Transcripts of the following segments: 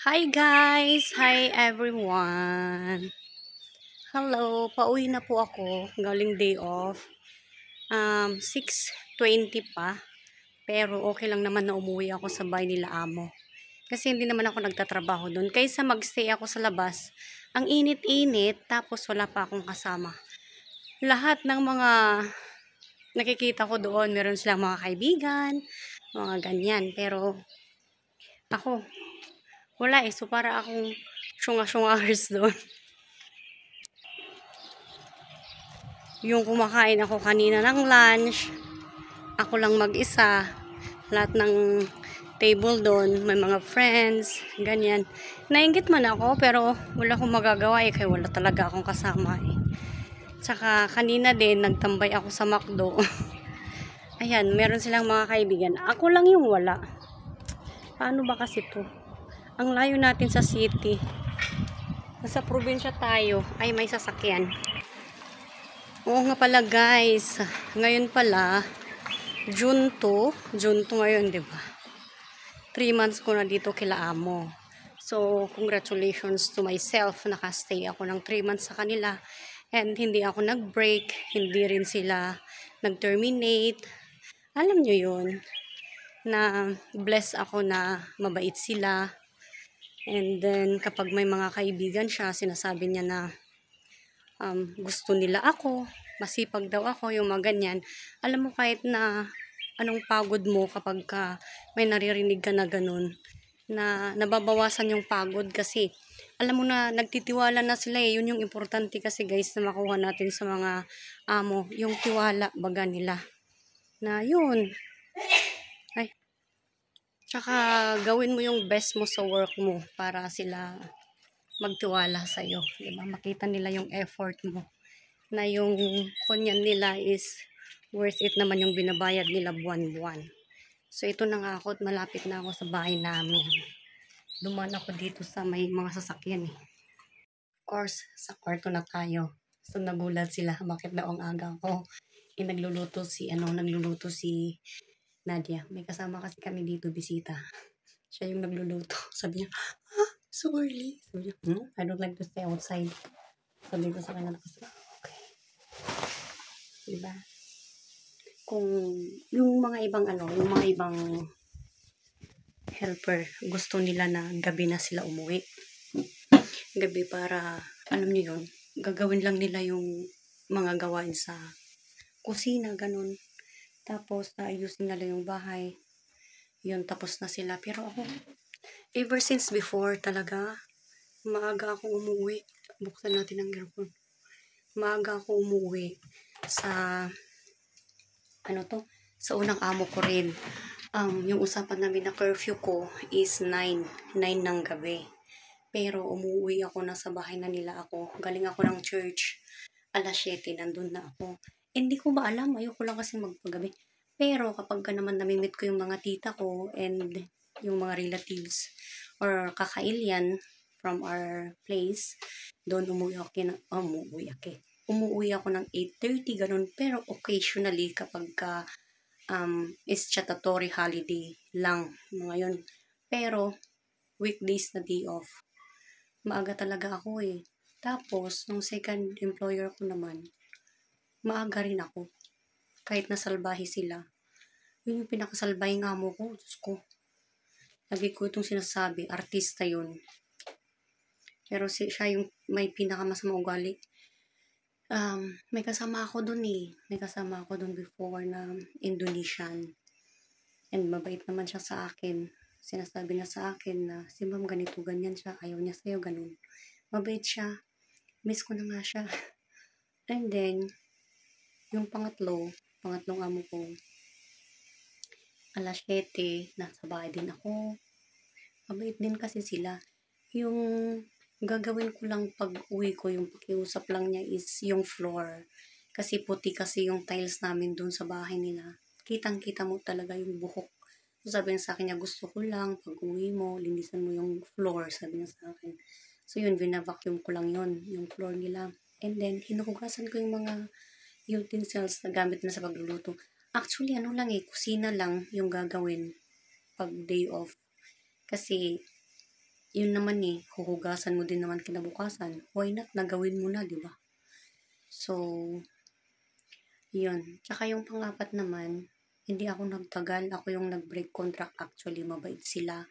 Hi guys! Hi everyone! Hello! Pauwi na po ako. Galing day off. Um, 6.20 pa. Pero okay lang naman na umuwi ako sa bahay nila amo. Kasi hindi naman ako nagtatrabaho doon. Kaysa magstay ako sa labas, ang init-init tapos wala pa akong kasama. Lahat ng mga nakikita ko doon, meron silang mga kaibigan, mga ganyan. Pero ako, wala eh. So, para akong syunga-syungahers doon. Yung kumakain ako kanina ng lunch, ako lang mag-isa, lahat ng table doon, may mga friends, ganyan. Nainggit man ako, pero wala akong magagawa eh, kaya wala talaga akong kasama eh. Tsaka kanina din, nagtambay ako sa McDo. Ayan, meron silang mga kaibigan. Ako lang yung wala. Paano ba kasi to? ang layo natin sa city nasa probinsya tayo ay may sasakyan oo nga pala guys ngayon pala June 2 June 2 ngayon ba? Diba? 3 months ko na dito kila amo so congratulations to myself nakastay ako ng 3 months sa kanila and hindi ako nag break hindi rin sila nag terminate alam nyo yun na bless ako na mabait sila And then, kapag may mga kaibigan siya, sinasabi niya na um, gusto nila ako, masipag daw ako, yung mga ganyan. Alam mo, kahit na anong pagod mo kapag ka may naririnig ka na ganun, na nababawasan yung pagod kasi alam mo na nagtitiwala na sila eh. Yun yung importante kasi guys na makuha natin sa mga amo, yung tiwala baga nila. Na yun, Tsaka gawin mo yung best mo sa work mo para sila magtiwala sa iyo, 'di ba? Makita nila yung effort mo na yung kunyan nila is worth it naman yung binabayad nila buwan-buwan. So ito na nga ako at malapit na ako sa bahay namin. Dumaan ako dito sa may mga sasakyan eh. Of course, sa kwarto na tayo. So nagulat sila bakit daw aga ko. Eh, nagluluto si ano, nagluluto si Nadia, may kasama kasi kami dito bisita. Siya yung nagluluto. Sabi niya, ah, so early. Sabi niya, hmm, I don't like to stay outside. Sabi ko sa kanya, okay. Diba? Kung yung mga ibang ano, yung mga ibang helper, gusto nila na gabi na sila umuwi. Gabi para, alam niyo yun, gagawin lang nila yung mga gawain sa kusina, ganun. Tapos, naayusin nila yung bahay. Yun, tapos na sila. Pero ako, ever since before talaga, maaga ako umuwi. Buksan natin ang aircon. Maaga ako umuwi sa, ano to, sa unang amo ko rin. Um, yung usapan namin na curfew ko is 9, 9 ng gabi. Pero umuwi ako na sa bahay na nila ako. Galing ako ng church. Alas 7, nandun na ako. Hindi ko ba alam? Ayoko lang kasi magpagabi. Pero kapag ka naman namimit ko yung mga tita ko and yung mga relatives or kakailian from our place, doon umuwi ako, kina, oh, umuwi ako. Okay. Eh. Umuwi ako ng 8.30, ganun. Pero occasionally kapag ka um, is chatatory holiday lang, mga yun. Pero weekdays na day off. Maaga talaga ako eh. Tapos, nung second employer ko naman, maaga rin ako. Kahit nasalbahe sila. Yun yung pinakasalbahe ng amo ko. Diyos ko. Lagi ko itong sinasabi. Artista yun. Pero si, siya yung may pinakamasama ugali. Um, may kasama ako dun eh. May kasama ako dun before na Indonesian. And mabait naman siya sa akin. Sinasabi na sa akin na si ma'am ganito, ganyan siya. Ayaw niya sa'yo, ganun. Mabait siya. Miss ko na nga siya. And then, yung pangatlo, pangatlong amo ko, alas 7, nasa bahay din ako. Mabait din kasi sila. Yung gagawin ko lang pag uwi ko, yung pakiusap lang niya is yung floor. Kasi puti kasi yung tiles namin dun sa bahay nila. Kitang-kita mo talaga yung buhok. So sabi niya sa akin niya, gusto ko lang pag uwi mo, linisan mo yung floor, sabi niya sa akin. So yun, vinavacuum ko lang yun, yung floor nila. And then, hinuhugasan ko yung mga utensils na gamit na sa pagluluto. Actually, ano lang eh, kusina lang yung gagawin pag day off. Kasi, yun naman eh, huhugasan mo din naman kinabukasan. Why not? Nagawin mo na, di ba? So, yun. Tsaka yung pangapat naman, hindi ako nagtagal. Ako yung nag-break contract actually. Mabait sila.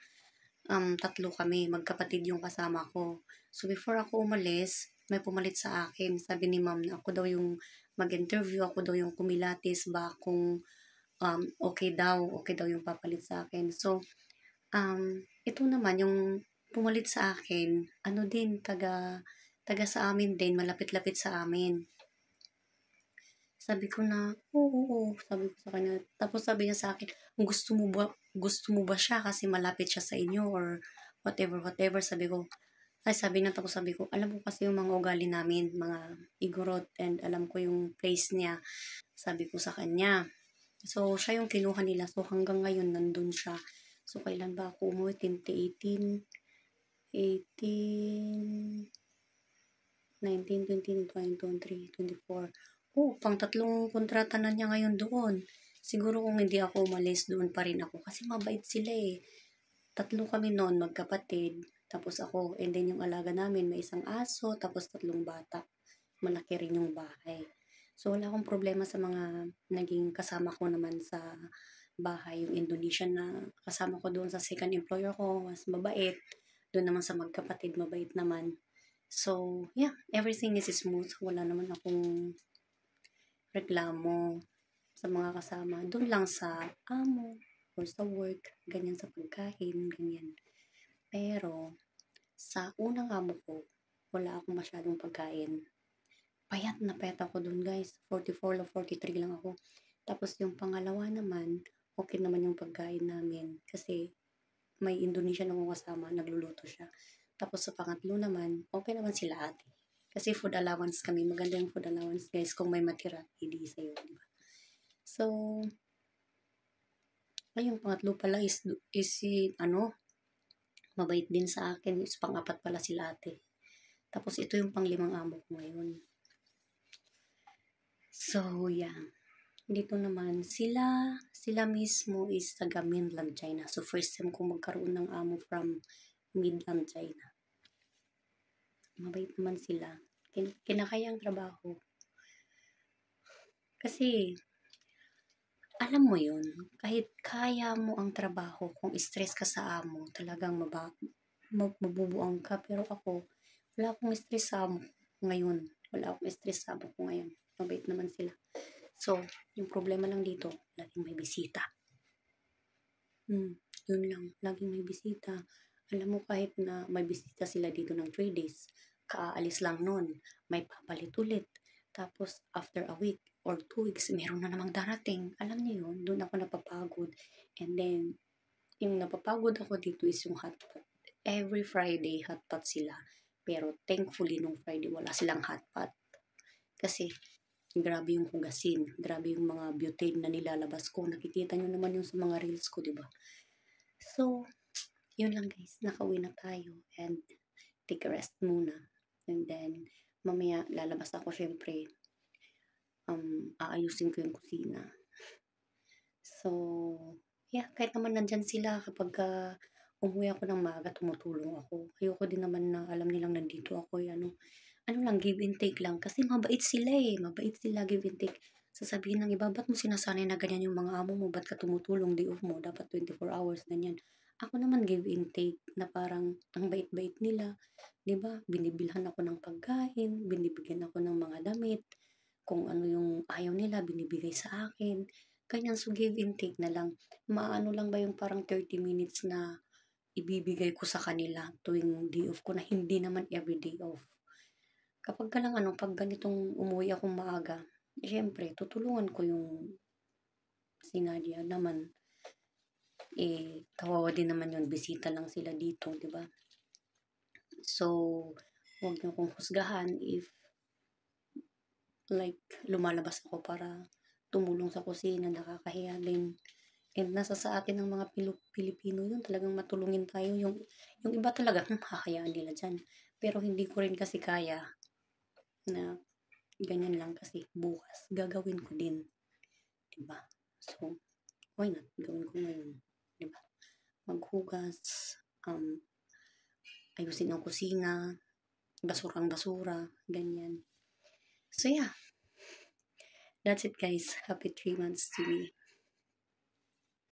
Um, tatlo kami. Magkapatid yung kasama ko. So, before ako umalis, may pumalit sa akin. Sabi ni ma'am na ako daw yung mag-interview ako daw yung kumilatis ba kung um, okay daw, okay daw yung papalit sa akin. So, um, ito naman yung pumalit sa akin, ano din, taga, taga sa amin din, malapit-lapit sa amin. Sabi ko na, oo, oo, oo, sabi ko sa kanya. Tapos sabi niya sa akin, gusto mo ba, gusto mo ba siya kasi malapit siya sa inyo or whatever, whatever. Sabi ko, ay, sabi na tapos sabi ko, alam ko kasi yung mga ugali namin, mga igorot, and alam ko yung place niya. Sabi ko sa kanya. So, siya yung kinuha nila. So, hanggang ngayon, nandun siya. So, kailan ba ako umuwi? 2018? 18... 19, 20, 21, 23, 24. Oh, pang tatlong kontrata na niya ngayon doon. Siguro kung hindi ako umalis, doon pa rin ako. Kasi mabait sila eh. Tatlo kami noon, magkapatid tapos ako, and then yung alaga namin, may isang aso, tapos tatlong bata. Malaki rin yung bahay. So, wala akong problema sa mga naging kasama ko naman sa bahay, yung Indonesian na kasama ko doon sa second employer ko, mas mabait. Doon naman sa magkapatid, mabait naman. So, yeah, everything is smooth. Wala naman akong reklamo sa mga kasama. Doon lang sa amo or sa work, ganyan sa pagkain, ganyan. Pero, sa unang amo ko, wala akong masyadong pagkain. Payat na payat ako dun guys. 44 o 43 lang ako. Tapos yung pangalawa naman, okay naman yung pagkain namin. Kasi may Indonesian akong kasama, nagluluto siya. Tapos sa pangatlo naman, okay naman sila ate. Kasi food allowance kami. Maganda yung food allowance guys. Kung may matira, hindi sa'yo. Diba? So, ay, yung pangatlo pala is, is si, ano, Mabait din sa akin. Is pang-apat pala sila ate. Tapos ito yung panglimang amo ko ngayon. So, yeah. Dito naman sila, sila mismo is taga mainland China. So, first time kong magkaroon ng amo from mainland China. Mabait naman sila. Kin kinakaya ang trabaho. Kasi, alam mo yun, kahit kaya mo ang trabaho, kung stress ka sa amo, talagang maba, mabubuang ka. Pero ako, wala akong stress sa amo ngayon. Wala akong stress sa amo ko ngayon. Mabait naman sila. So, yung problema lang dito, laging may bisita. Hmm, yun lang. Laging may bisita. Alam mo, kahit na may bisita sila dito ng 3 days, kaalis lang nun. May papalit ulit. Tapos, after a week, or two weeks, meron na namang darating. Alam niyo yun, doon ako napapagod. And then, yung napapagod ako dito is yung hot pot. Every Friday, hot pot sila. Pero thankfully, nung Friday, wala silang hot pot. Kasi, grabe yung hugasin. Grabe yung mga butane na nilalabas ko. Nakikita nyo naman yung sa mga reels ko, di ba? So, yun lang guys. Nakauwi na tayo. And, take a rest muna. And then, mamaya lalabas ako syempre um, aayusin ko yung kusina. So, yeah, kahit naman nandyan sila kapag uh, umuwi ako ng maga, tumutulong ako. Ayoko din naman na alam nilang nandito ako. Eh, ano, ano lang, give and take lang. Kasi mabait sila eh. Mabait sila, give and take. Sasabihin ng iba, ba't mo sinasanay na ganyan yung mga amo mo? Ba't ka tumutulong day off mo? Dapat 24 hours, ganyan. Ako naman give and take na parang ang bait-bait nila. ba diba? Binibilhan ako ng pagkain, binibigyan ako ng mga damit kung ano yung ayaw nila, binibigay sa akin. Ganyan, so give and take na lang. Maano lang ba yung parang 30 minutes na ibibigay ko sa kanila tuwing day off ko na hindi naman every day off. Kapag ka lang ano, pag ganitong umuwi ako maaga, syempre, tutulungan ko yung si Nadia naman. Eh, kawawa din naman yung bisita lang sila dito, di ba? So, huwag niyo kong husgahan if like lumalabas ako para tumulong sa kusina, nakakahiya din. And nasa sa atin ng mga Pilipino yun, talagang matulungin tayo. Yung, yung iba talaga, hmm, hahayaan nila dyan. Pero hindi ko rin kasi kaya na ganyan lang kasi bukas gagawin ko din. Diba? So, why not? Gawin ko ngayon. Diba? Maghugas, um, ayusin ang kusina, basurang basura, ganyan. So yeah, that's it guys. Happy three months to me.